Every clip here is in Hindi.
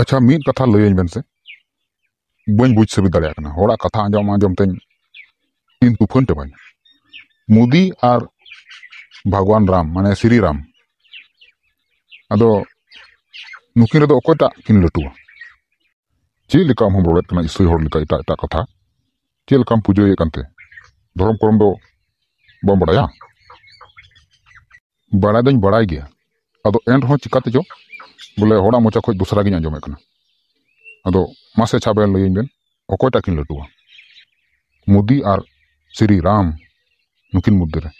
अच्छा मीत कथा लैं मेनसे बी बुझ सभी दड़ा कथा आजम आजमते इन तूफान चाबा मोदी और भगवान राम मान श्री राम अदो नुकिन कि लटूआ चेक हम रोड़ा इसई हरिका एट एट कथा चलक पुजोते धर्म कर्म बड़ा बड़ा दो बड़ा गया अद एन चिकाते चो ᱵᱚᱞᱮ ᱦᱚᱲᱟᱜ ᱢᱚᱪᱟ ᱠᱷᱚᱱ ᱫᱚᱥᱨᱟ ᱜᱤᱧ ᱟᱸᱡᱚᱢᱮᱫ ᱠᱟᱱᱟ ᱟᱫᱚ ᱢᱟᱥᱮ ᱪᱷᱟᱵᱮ ᱞᱟᱹᱭᱟᱹᱧ ᱵᱮᱱ ᱚᱠᱚᱭᱴᱟᱜ ᱠᱤᱱ ᱞᱟᱹᱴᱩᱣᱟ ᱢᱳᱫᱤ ᱟᱨ ᱥᱨᱤ ᱨᱟᱢ ᱱᱩᱠᱤᱱ ᱢᱚᱫᱽᱫᱷᱮᱨᱮ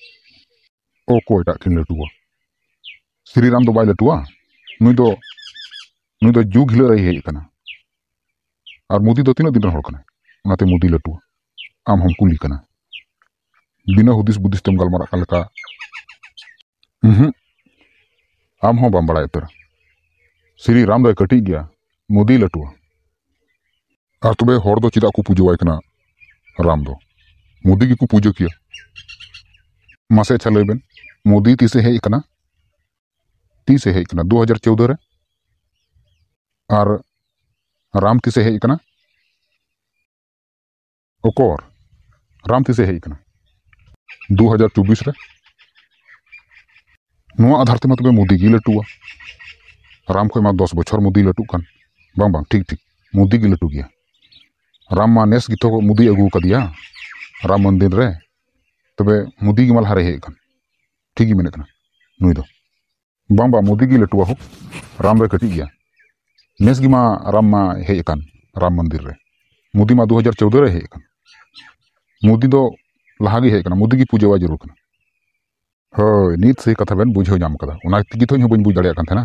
ᱚᱠᱚᱭᱴᱟᱜ ᱠᱤᱱ ᱞᱟᱹᱴᱩᱣᱟ ᱥᱨᱤ ᱨᱟᱢ ᱫᱚ ᱵᱟᱭ ᱞᱟᱹᱴᱩᱣᱟ ᱱᱩᱭ ᱫᱚ ᱱᱩᱭ ᱫᱚ ᱡᱩᱜᱽ ᱦᱤᱞᱟᱹᱜ ᱨᱮᱭ ᱦᱮᱡ ᱟᱠᱟᱱᱟ ᱟᱨ ᱢᱳᱫᱤ ᱫᱚ ᱛᱤᱱᱟᱹᱜ ᱫᱤᱱ ᱨᱮᱱ ᱦᱚᱲ ᱠᱟᱱᱟᱭ ᱚᱱᱟᱛᱮ ᱢᱳᱫᱤ ᱞᱟᱹᱴᱩᱣᱟ ᱟᱢ ᱦᱚᱸᱢ ᱠᱩᱞᱤ ᱠᱟᱱᱟ बिना हूदिस बुदिस तुम गलमारा का लका हम हम बम बड़ा इतर ᱥᱨᱤ ᱨᱟᱢ ᱨᱮ ᱠᱟᱹᱴᱤᱡ ᱜᱮᱭᱟ ᱢᱳᱫᱤ ᱞᱟᱹᱴᱩᱣᱟ ᱟᱨ ᱛᱚᱵᱮ ᱦᱚᱲ ᱫᱚ ᱪᱮᱫᱟᱜ ᱠᱚ ᱯᱩᱡᱟᱹᱣᱟᱭ ᱠᱟᱱᱟ ᱨᱟᱢ ᱫᱚ ᱢᱳᱫᱤ ᱜᱮᱠᱚ ᱯᱩᱡᱟᱹ ᱠᱮᱭᱟ ᱢᱟᱥᱮ ᱟᱪᱪᱷᱟ ᱞᱟᱹᱭ ᱵᱮᱱ ᱢᱳᱫᱤ ᱛᱤᱥᱮ ᱦᱮᱡ ᱟᱠᱟᱱᱟ ᱛᱤᱥᱮ ᱦᱮᱡ ᱟᱠᱟᱱᱟ ᱫᱩ ᱦᱟᱡᱟᱨ ᱪᱳᱫᱽᱫᱳ ᱨᱮ ᱟᱨ ᱨᱟᱢ ᱛᱤᱥᱮ ᱦᱮᱡ ᱟᱠᱟᱱᱟ ᱚᱠᱚᱨ ᱨᱟᱢ ᱛᱤᱥᱮ ᱦᱮᱡ ᱟᱠᱟᱱᱟ दो हजार चौबीस रे आधार तब मोदी की लटुआ राम खुद में दस बचर मुदी लटूक बांग ठीक ठीक मुदी की लटू गया राम मा नेस गीतों को मुदी अगू का राम मंदिर रे तब तो मुदी की मलहारे हे ठीक मेने नुई दो बांग बांग मुदी की लटुआ हो राम रे कटी गया नेस की मा राम मा हे राम मंदिर रे मुदी मा दो हजार चौदह रे हे मुदी दो लहा हे मुदी की पूजा जरूर हाँ नीत सही कथा बन बुझे जमकर तीगे बुझ दाखाना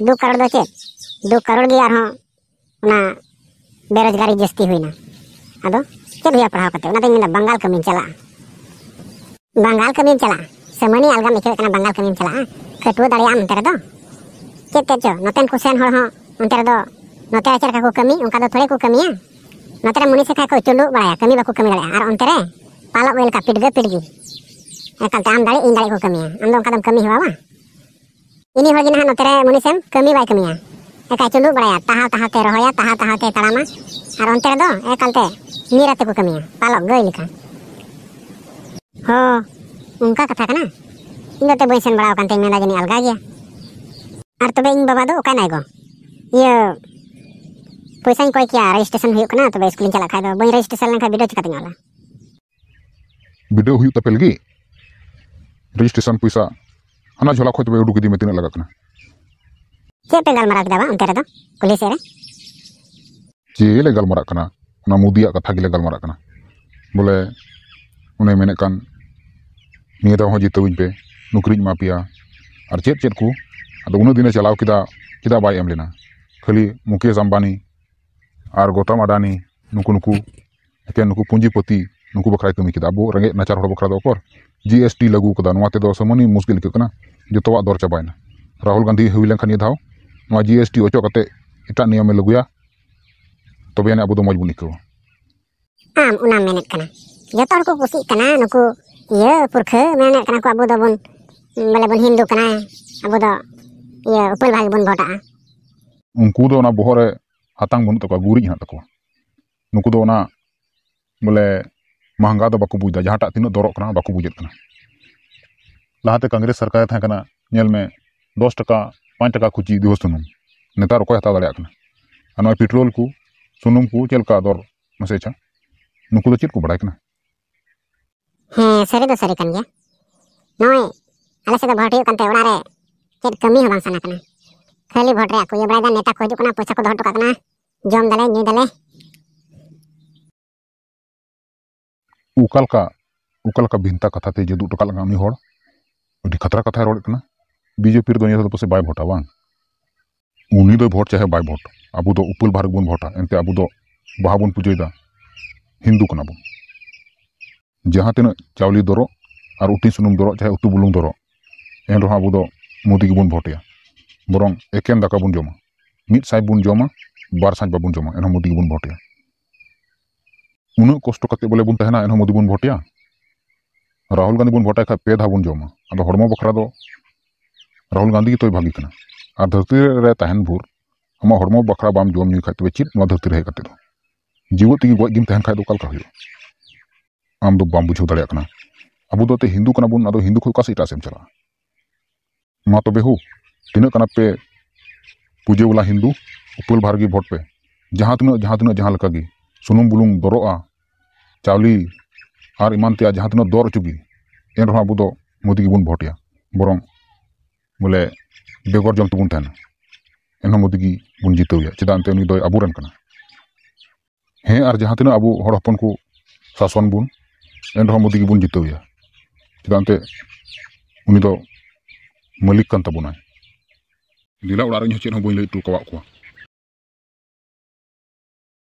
ᱫᱩ ᱠᱟᱨᱚᱲ ᱫᱚ ᱪᱮᱫ ᱫᱩ ᱠᱟᱨᱚᱲ ᱜᱮ ᱟᱨᱦᱚᱸ ᱚᱱᱟ ᱵᱮᱨᱳᱡᱽᱜᱟᱨᱤ ᱡᱟᱹᱥᱛᱤ ᱦᱩᱭᱱᱟ ᱟᱫᱚ ᱪᱮᱫ ᱦᱩᱭᱩᱜᱼᱟ ᱯᱟᱲᱦᱟᱣ ᱠᱟᱛᱮ ᱚᱱᱟᱛᱮᱧ ᱢᱮᱱᱫᱟ ᱵᱟᱝᱜᱟᱞ ᱠᱟᱹᱢᱤᱢ ᱪᱟᱞᱟᱜᱼᱟ ᱵᱟᱝᱜᱟᱞ ᱠᱟᱹᱢᱤᱢ ᱪᱟᱞᱟᱜᱼᱟ ᱥᱟᱢᱟᱱᱤ ᱟᱞᱜᱟᱢ ᱟᱹᱭᱠᱟᱹᱣᱮᱫ ᱠᱟᱱᱟ ᱵᱟᱝᱜᱟᱞ ᱠᱟᱹᱢᱤᱢ ᱪᱟᱞᱟᱜᱼᱟ ᱠᱷᱟᱹᱴᱣᱟᱹ ᱫᱟᱲᱮᱭᱟᱜ ᱟᱢ ᱚᱱᱛᱮ ᱨᱮᱫᱚ ᱪᱮᱫ ᱛᱮᱫ ᱪᱚ ᱱᱚᱛᱮᱱ ᱠᱚ ᱥᱮᱱ ᱦᱚᱲ ᱦᱚᱸ ᱚᱱᱛᱮ ᱨᱮᱫᱚ ᱱᱚᱛᱮ ᱪᱮᱫ ᱞᱮᱠᱟ ᱠᱚ ᱠᱟᱹᱢᱤ ᱚᱱᱠᱟ ᱫᱚ ᱛᱷᱚᱲᱮ ᱠᱚ ᱠᱟᱹᱢᱤᱭᱟ ᱱᱚᱛᱮ ᱨᱮ ᱢᱩᱱᱤᱥ ᱞᱮᱠᱟ ᱠᱚ ᱪᱩᱞᱩᱜ ᱵᱟᱲᱟᱭᱟ ᱠᱟᱹᱢᱤ ᱵᱟᱠᱚ ᱠᱟᱹᱢᱤ ᱫᱟᱲᱮᱭᱟᱜᱼᱟ ᱟᱨ ᱚᱱᱛᱮ ᱨᱮ ᱯᱟᱞᱚᱵ ᱞᱮᱠᱟ ᱯᱤᱴᱜᱟᱹ ᱯᱤᱴᱜᱤ ᱮᱠᱟᱞᱛᱮ ᱟᱢ ᱫᱟᱲᱮ ᱤᱧ ᱫᱟᱲᱮ ᱠᱚ ᱠᱟᱹᱢᱤᱭᱟ ᱟᱢ ᱫᱚ ᱚᱱᱠᱟ ᱫᱚᱢ ᱠᱟᱹᱢᱤ ᱦᱮᱣᱟ ᱵᱟᱝ ini hoki nahan otere munisem kemi bai kemi ya e kai cundu ya taha taha ke roho ya taha taha ke tarama haron onter do e kante nira teku kemi ya palok goi lika ho ungka kata kana indo te buen sen barao kante ingan lagi ni alga gi ya ar tobe ing baba do ukai naigo iyo puisan koi kia registration huyuk kana tobe skulin cala kai do buen registration lang kai bido cika tinggal lah bido huyuk tapel gi registrasi puisa ᱦᱟᱱᱟ ᱡᱷᱚᱞᱟ ᱠᱷᱚᱡ ᱛᱚᱵᱮ ᱩᱰᱩᱠ ᱤᱫᱤ ᱢᱮ ᱛᱤᱱᱟᱹᱜ ᱞᱟᱜᱟᱜ ᱠᱟᱱᱟ ᱪᱮᱫ ᱯᱮ ᱜᱟᱞᱢᱟᱨᱟᱣ ᱠᱮᱫᱟ ᱵᱟᱝ ᱚᱱᱛᱮ ᱨᱮᱫᱚ ᱯᱩᱞᱤᱥ ᱨᱮ ᱪᱮᱫ ᱞᱮ ᱜᱟᱞᱢᱟᱨᱟᱜ ᱠᱟᱱᱟ ᱚᱱᱟ ᱢᱩᱫᱤᱭᱟᱜ ᱠᱟᱛᱷᱟ ᱜᱮᱞᱮ ᱜᱟᱞᱢᱟᱨᱟᱜ ᱠᱟᱱᱟ ᱵᱚᱞᱮ ᱩᱱᱤ ᱢᱮᱱᱮᱫ ᱠᱟᱱ ᱱᱤᱭᱟᱹ ᱫᱷᱟᱣ ᱦᱚᱸ ᱡᱤᱛᱟᱹᱣᱤᱧ ᱯᱮ ᱱᱩᱠᱨᱤᱧ ᱮᱢᱟ ᱯᱮᱭᱟ ᱟᱨ ᱪᱮᱫ ᱪᱮᱫ ᱠᱚ ᱟᱫᱚ ᱩᱱᱟᱹᱜ ᱫᱤᱱᱮ ᱪᱟᱞᱟᱣ ᱠᱮᱫᱟ ᱪᱮᱫᱟᱜ ᱵᱟᱭ ᱮᱢ ᱞᱮᱱᱟ ᱠᱷᱟᱹᱞᱤ ᱢᱩᱠᱮᱥ ᱟᱢᱵᱟᱱᱤ ᱟᱨ ᱜᱳᱛᱟᱢ ᱟᱰᱟᱱᱤ ᱱᱩᱠᱩ ᱱᱩᱠᱩ ᱮᱠᱮᱱ ᱱᱩᱠᱩ ᱯᱩᱸᱡᱤᱯᱚᱛᱤ ᱱᱩᱠᱩ ᱵᱟᱠᱷᱨᱟᱭ ᱠᱟᱹᱢᱤ ᱠᱮᱫᱟ ᱟᱵᱚ ᱨᱮᱸᱜᱮᱡ ᱱᱟᱪᱟᱨ ᱦᱚᱲ ᱵᱟᱠᱷᱨᱟ ᱫᱚ ᱚᱠᱚᱨ ᱡᱤ ᱮᱥ ᱴᱤ ᱞᱟᱹᱜᱩ ᱠᱟᱫᱟ ᱱᱚᱣᱟ ᱛᱮᱫᱚ ᱥᱟᱢᱟᱱᱤ ᱢᱩᱥᱠᱤᱞ ᱟᱹᱭᱠᱟᱹᱜ ᱠᱟᱱᱟ जो तो दर चाबा राहुल गांधी हुई दौ ना जी एस टी अचो कर एट नियम लगूया तब तो अब मज़ बन आईकवा जो को हिंदू उन बहरे हतंग बनू तक गुरी हाँ नुकूद बोले महंगा तो बाको बुझदा जहाँटा तीन दरों बाको बुझे लाते कांग्रेस सरकार थेमे दस टाका पाँच टा खुच दिवसन नेता रोक हत्या दिन पेट्रोल को सूम को चलका दर मसे छा नुक चेक को बड़ा हाँ, तो तो खाली भोट ये बड़ा नेता को हजार पैसा को दौटो का जम दल नु दल उकाल का उकाल का भिन्ता कथा ते जदू टकाल गामी होड़ ᱟᱹᱰᱤ ᱠᱷᱟᱛᱨᱟ ᱠᱟᱛᱷᱟᱭ ᱨᱚᱲᱮᱫ ᱠᱟᱱᱟ ᱵᱤᱡᱮᱯᱤ ᱨᱮᱫᱚ ᱱᱤᱭᱟᱹ ᱫᱚ ᱯᱟᱥᱮ ᱵᱟᱭ ᱵᱷᱳᱴᱟ ᱵᱟᱝ ᱩᱱᱤ ᱫᱚᱭ ᱵᱷᱳᱴ ᱪᱟᱦᱮ ᱵᱟᱭ ᱵᱷᱳᱴ ᱟᱵᱚ ᱫᱚ ᱩᱯᱟᱹᱞ ᱵᱷᱟᱨᱚᱛ ᱵᱚᱱ ᱵᱷᱳᱴᱟ ᱮᱱᱛᱮ ᱟᱵᱚ ᱫᱚ ᱵᱟᱦᱟ ᱵᱚᱱ ᱯᱩᱡᱟᱹᱭᱫᱟ ᱦᱤᱱᱫᱩ ᱠᱟᱱᱟ ᱵᱚᱱ ᱡᱟᱦᱟᱸ ᱛᱤᱱᱟᱹᱜ ᱪᱟᱣᱞᱮ ᱫᱚᱨᱚᱜ ᱟᱨ ᱩᱛᱤ ᱥᱩᱱᱩᱢ ᱫᱚᱨᱚᱜ ᱪᱟᱦᱮ ᱩᱛᱩ ᱵᱩᱞᱩᱝ ᱫᱚᱨᱚᱜ ᱮᱱ ᱨᱮᱦᱚᱸ ᱟᱵᱚ ᱫᱚ ᱢᱳᱫᱤ ᱜᱮᱵᱚᱱ ᱵᱷᱳᱴᱮᱭᱟ ᱵᱚᱨᱚᱝ ᱮᱠᱮᱱ ᱫᱟᱠᱟ ᱵᱚᱱ ᱡᱚᱢᱟ ᱢᱤᱫ ᱥᱟᱭ ᱵᱚᱱ ᱡᱚᱢᱟ ᱵᱟᱨ ᱥᱟᱭ ᱵᱟᱵᱚᱱ ᱡᱚᱢᱟ ᱮᱱᱦᱚᱸ ᱢᱳᱫᱤ ᱜᱮᱵᱚᱱ ᱵᱷᱳᱴᱮᱭᱟ ᱩᱱᱟᱹᱜ ᱠᱚᱥᱴᱚ ᱠᱟᱛᱮ ᱵᱚᱞᱮ ᱵᱚᱱ ᱛᱟᱦᱮᱱᱟ ᱮᱱᱦᱚᱸ ᱢᱳᱫᱤ ᱵᱚᱱ ᱵᱷᱳᱴᱮᱭᱟ राहुल गांधी बन भोटा खा पे धा बन जमा अब हम बखरा दो राहुल गांधी की तो भागी और धरती रे तहन भूर हम बखरा बाम जम नु खा तबे तो चित धरती रे कते दो जीव तिगी गज गिम तहन खा कल का हुयो आम दो बाम बुझो दड़े अब तो हिंदू का बन अदो हिंदू खुद का से इटा सेम चला मा तबे तो हू तना पे पूजे वाला हिंदू उपल भारगी भोट पे जहाँ तना जहाँ तना जहाँ लगा सुनुम बुलूम दरोआ चावली ᱟᱨ ᱮᱢᱟᱱ ᱛᱮᱭᱟᱜ ᱡᱟᱦᱟᱸ ᱛᱤᱱᱟᱹᱜ ᱫᱚᱨ ᱚᱪᱚᱜᱮ ᱮᱱᱨᱮᱦᱚᱸ ᱟᱵᱚ ᱫᱚ ᱢᱳᱫᱤ ᱜᱮᱵᱚᱱ ᱵᱷᱳᱴᱮᱭᱟ ᱵᱚᱨᱚᱝ ᱵᱚᱞᱮ ᱵᱮᱜᱚᱨ ᱡᱚᱢ ᱛᱮᱵᱚᱱ ᱛᱟᱦᱮᱱᱟ ᱮᱱᱦᱚᱸ ᱢᱳᱫᱤ ᱜᱮᱵᱚᱱ ᱡᱤᱛᱟᱹᱣᱮᱭᱟ ᱪᱮᱫᱟᱜ ᱮᱱᱛᱮ ᱩᱱᱤ ᱫᱚᱭ ᱟᱵᱚᱨᱮᱱ ᱠᱟᱱᱟ ᱦᱮᱸ ᱟᱨ ᱡᱟᱦᱟᱸ ᱛᱤᱱᱟᱹᱜ ᱟᱵᱚ ᱦᱚᱲ ᱦᱚᱯᱚᱱ ᱠᱚ ᱥᱟᱥᱚᱱ ᱵᱚᱱ ᱮᱱᱨᱮᱦᱚᱸ ᱢᱳᱫᱤ ᱜᱮᱵᱚᱱ ᱡᱤᱛᱟᱹᱣᱮᱭᱟ ᱪᱮᱫᱟᱜ ᱮᱱᱛᱮ ᱩᱱᱤ ᱫᱚ ᱢᱟᱹᱞᱤᱠ ᱠᱟᱱ ᱛᱟᱵᱚᱱᱟᱭ ᱞᱤᱞᱟ ᱚᱲᱟᱜ ᱨᱮᱧ ᱦᱚᱸ ᱪᱮᱫ ᱦᱚᱸ ᱵᱟᱹᱧ ᱞᱟᱹᱭ ᱦᱚᱴᱚ ᱠᱟᱣᱟᱫ ᱠᱚᱣᱟ